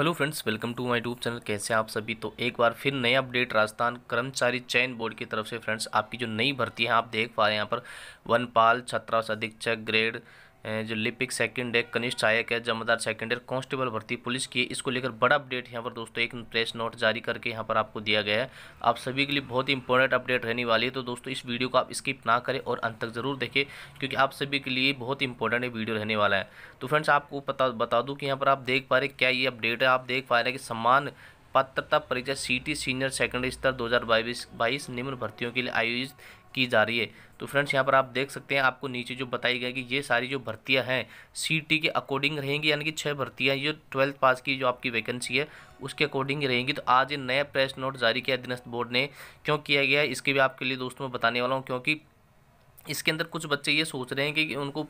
hello friends welcome to my YouTube channel कैसे आप सभी तो एक बार फिर नए अपडेट राजस्थान कर्मचारी चयन बोर्ड की तरफ से फ्रेंड्स आपकी जो नई भर्ती है आप देख पा रहे हैं यहाँ पर वनपाल छत्रास अधीक्षक ग्रेड जो लिपिक सेकंड है कनिष्ठ सहायक है जमादार सेकंड है कांस्टेबल भर्ती पुलिस की इसको लेकर बड़ा अपडेट यहाँ पर दोस्तों एक प्रेस नोट जारी करके यहाँ पर आपको दिया गया है आप सभी के लिए बहुत ही इंपॉर्टेंट अपडेट रहने वाली है तो दोस्तों इस वीडियो को आप स्किप ना करें और अंत तक ज़रूर देखें क्योंकि आप सभी के लिए बहुत इंपॉर्टेंट वीडियो रहने वाला है तो फ्रेंड्स आपको पता बता दूँ कि यहाँ पर आप देख पा रहे क्या ये अपडेट है आप देख पा रहे हैं कि सम्मान पात्रता परीक्षा सीटी सीनियर सेकेंडरी स्तर 2022 निम्न भर्तियों के लिए आयोजित की जा रही है तो फ्रेंड्स यहाँ पर आप देख सकते हैं आपको नीचे जो बताई गई कि ये सारी जो भर्तियाँ हैं सीटी के अकॉर्डिंग रहेंगी यानी कि छः भर्तियाँ ये ट्वेल्थ पास की जो आपकी वैकेंसी है उसके अकॉर्डिंग रहेंगी तो आज ये नया प्रेस नोट जारी किया अधीनस्थ बोर्ड ने क्यों किया गया है इसके भी आपके लिए दोस्तों में बताने वाला हूँ क्योंकि इसके अंदर कुछ बच्चे ये सोच रहे हैं कि उनको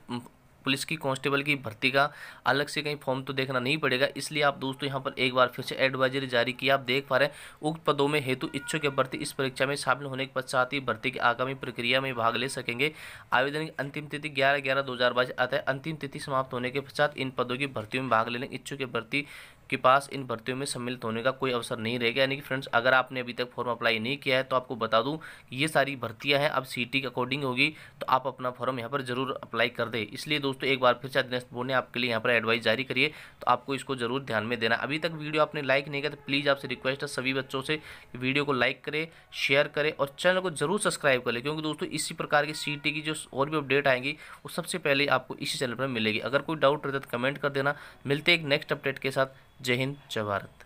पुलिस की कांस्टेबल की भर्ती का अलग से कहीं फॉर्म तो देखना नहीं पड़ेगा इसलिए आप दोस्तों यहाँ पर एक बार फिर से एडवाइजरी जारी की आप देख पा रहे हैं उक्त पदों में हेतु इच्छुक भर्ती इस परीक्षा में शामिल होने के पश्चात ही भर्ती की आगामी प्रक्रिया में भाग ले सकेंगे आवेदन की अंतिम तिथि ग्यारह ग्यारह दो आता है अंतिम तिथि समाप्त होने के पश्चात इन पदों की भर्तियों में भाग लेने इच्छुक भर्ती के पास इन भर्तियों में सम्मिलित होने का कोई अवसर नहीं रहेगा यानी कि फ्रेंड्स अगर आपने अभी तक फॉर्म अप्लाई नहीं किया है तो आपको बता दूँ ये सारी भर्तियाँ हैं अब सी के अकॉर्डिंग होगी तो आप अपना फॉर्म यहाँ पर जरूर अप्लाई कर दे इसलिए दोस्तों एक बार फिर से नेक्स्ट बोर्ड ने आपके लिए यहाँ पर एडवाइस जारी करिए तो आपको इसको जरूर ध्यान में देना अभी तक वीडियो आपने लाइक नहीं किया तो प्लीज़ आपसे रिक्वेस्ट है सभी बच्चों से वीडियो को लाइक करें शेयर करें और चैनल को जरूर सब्सक्राइब करें क्योंकि दोस्तों इसी प्रकार की सी की जो और भी अपडेट आएंगी वो सबसे पहले आपको इसी चैनल पर मिलेगी अगर कोई डाउट रहता है तो कमेंट कर देना मिलते एक नेक्स्ट अपडेट के साथ जय हिंद जय भारत